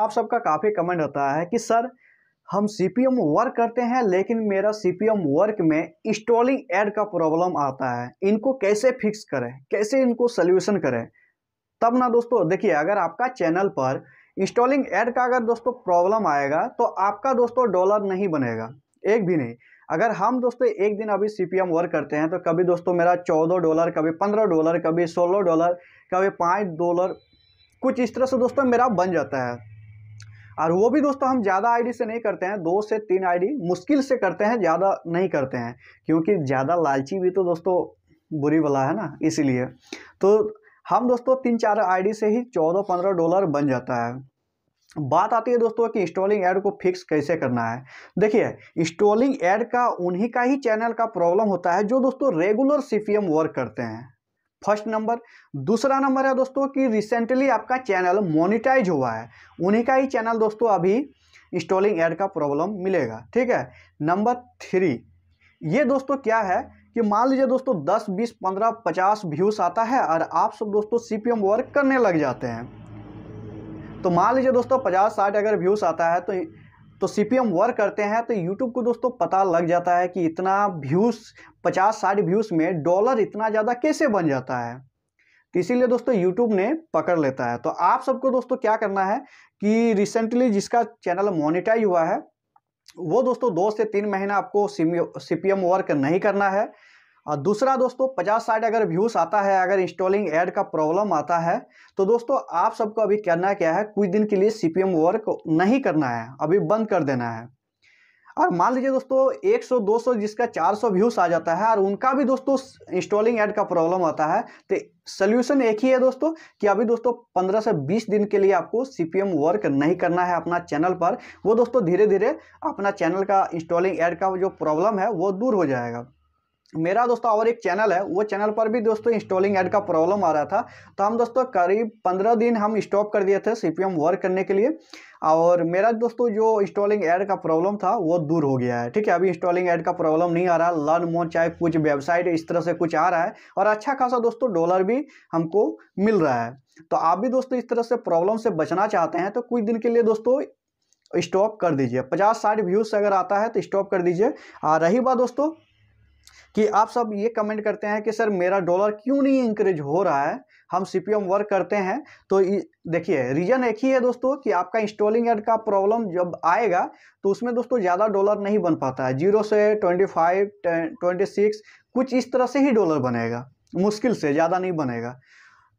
आप सबका काफ़ी कमेंट होता है कि सर हम सी पी एम वर्क करते हैं लेकिन मेरा सी पी एम वर्क में इंस्टॉलिंग एड का प्रॉब्लम आता है इनको कैसे फिक्स करें कैसे इनको सोल्यूशन करें तब ना दोस्तों देखिए अगर आपका चैनल पर इंस्टॉलिंग एड का अगर दोस्तों प्रॉब्लम आएगा तो आपका दोस्तों डॉलर नहीं बनेगा एक भी नहीं अगर हम दोस्तों एक दिन अभी सी पी एम वर्क करते हैं तो कभी दोस्तों मेरा चौदह डॉलर कभी पंद्रह डॉलर कभी सोलह डॉलर कभी पाँच डॉलर कुछ इस तरह से दोस्तों मेरा बन जाता है और वो भी दोस्तों हम ज़्यादा आईडी से नहीं करते हैं दो से तीन आईडी मुश्किल से करते हैं ज़्यादा नहीं करते हैं क्योंकि ज़्यादा लालची भी तो दोस्तों बुरी वाला है ना इसीलिए तो हम दोस्तों तीन चार आईडी से ही चौदह पंद्रह डॉलर बन जाता है बात आती है दोस्तों कि इंस्टॉलिंग ऐड को फिक्स कैसे करना है देखिए इंस्टॉलिंग ऐड का उन्हीं का ही चैनल का प्रॉब्लम होता है जो दोस्तों रेगुलर सी वर्क करते हैं फर्स्ट नंबर दूसरा नंबर है दोस्तों कि रिसेंटली आपका चैनल मोनिटाइज हुआ है उन्हीं का ही चैनल दोस्तों अभी इंस्टॉलिंग एड का प्रॉब्लम मिलेगा ठीक है नंबर थ्री ये दोस्तों क्या है कि मान लीजिए दोस्तों दस बीस पंद्रह पचास व्यूज आता है और आप सब दोस्तों सी वर्क करने लग जाते हैं तो मान लीजिए दोस्तों पचास साठ अगर व्यूज आता है तो तो सीपीएम वर्क करते हैं तो यूट्यूब को दोस्तों पता लग जाता है कि इतना व्यूज़ पचास साठ व्यूज़ में डॉलर इतना ज़्यादा कैसे बन जाता है तो इसीलिए दोस्तों यूट्यूब ने पकड़ लेता है तो आप सबको दोस्तों क्या करना है कि रिसेंटली जिसका चैनल मोनिटाइज हुआ है वो दोस्तों दो से तीन महीना आपको सी पी वर्क नहीं करना है हाँ, दूसरा दोस्तों पचास साठ अगर व्यूज़ आता है अगर इंस्टॉलिंग एड का प्रॉब्लम आता है तो दोस्तों आप सबको अभी करना क्या है कुछ दिन के लिए सी वर्क नहीं करना है अभी बंद कर देना है और मान लीजिए दोस्तों 100 200 जिसका 400 व्यूज़ आ जाता है और उनका भी दोस्तों इंस्टॉलिंग ऐड का प्रॉब्लम आता है तो सोल्यूशन एक ही है दोस्तों कि अभी दोस्तों 15 से 20 दिन के लिए आपको सी वर्क नहीं करना है अपना चैनल पर वो दोस्तों धीरे धीरे अपना चैनल का इंस्टॉलिंग ऐड का जो प्रॉब्लम है वो दूर हो जाएगा मेरा दोस्तों और एक चैनल है वो चैनल पर भी दोस्तों इंस्टॉलिंग ऐड का प्रॉब्लम आ रहा था तो हम दोस्तों करीब पंद्रह दिन हम स्टॉप कर दिए थे सी वर्क करने के लिए और मेरा दोस्तों जो इंस्टॉलिंग ऐड का प्रॉब्लम था वो दूर हो गया है ठीक है अभी इंस्टॉलिंग ऐड का प्रॉब्लम नहीं आ रहा लर्न मोन चाहे कुछ वेबसाइट इस तरह से कुछ आ रहा है और अच्छा खासा दोस्तों डॉलर भी हमको मिल रहा है तो आप भी दोस्तों इस तरह से प्रॉब्लम से बचना चाहते हैं तो कुछ दिन के लिए दोस्तों स्टॉप कर दीजिए पचास साठ व्यूज़ अगर आता है तो स्टॉप कर दीजिए रही बात दोस्तों कि आप सब ये कमेंट करते हैं कि सर मेरा डॉलर क्यों नहीं इंक्रीज हो रहा है हम सी वर्क करते हैं तो देखिए रीज़न एक ही है दोस्तों कि आपका इंस्टॉलिंग एड का प्रॉब्लम जब आएगा तो उसमें दोस्तों ज़्यादा डॉलर नहीं बन पाता है जीरो से ट्वेंटी फाइव ट्वेंटी सिक्स कुछ इस तरह से ही डॉलर बनेगा मुश्किल से ज़्यादा नहीं बनेगा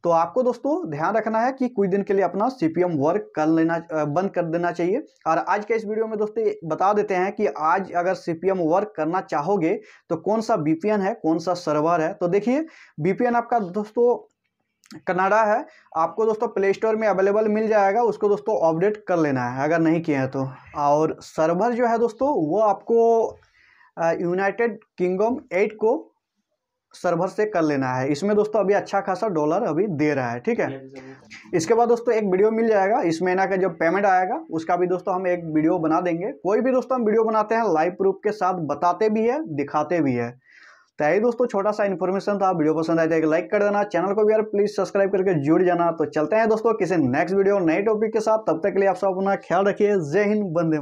तो आपको दोस्तों ध्यान रखना है कि कुछ दिन के लिए अपना सीपीएम वर्क कर लेना बंद कर देना चाहिए और आज के इस वीडियो में दोस्तों बता देते हैं कि आज अगर सीपीएम वर्क करना चाहोगे तो कौन सा बीपीएन है कौन सा सर्वर है तो देखिए बीपीएन आपका दोस्तों कनाडा है आपको दोस्तों प्ले स्टोर में अवेलेबल मिल जाएगा उसको दोस्तों अपडेट कर लेना है अगर नहीं किया है तो और सर्वर जो है दोस्तों वो आपको यूनाइटेड किंगडम एट को सर्वर से कर लेना है इसमें दोस्तों अभी अच्छा खासा डॉलर अभी दे रहा है ठीक है इसके बाद दोस्तों एक वीडियो मिल जाएगा इस महीना का जब पेमेंट आएगा उसका भी दोस्तों हम एक वीडियो बना देंगे कोई भी दोस्तों हम वीडियो बनाते हैं लाइव प्रूफ के साथ बताते भी है दिखाते भी है तो यही दोस्तों छोटा सा इन्फॉर्मेशन था वीडियो पसंद आए तो एक लाइक कर देना चैनल को भी यार प्लीज सब्सक्राइब करके जुड़ जाना तो चलते हैं दोस्तों किसी नेक्स्ट वीडियो नए टॉपिक के साथ तब तक के लिए आप सब अपना ख्याल रखिए जय हिंद बंदे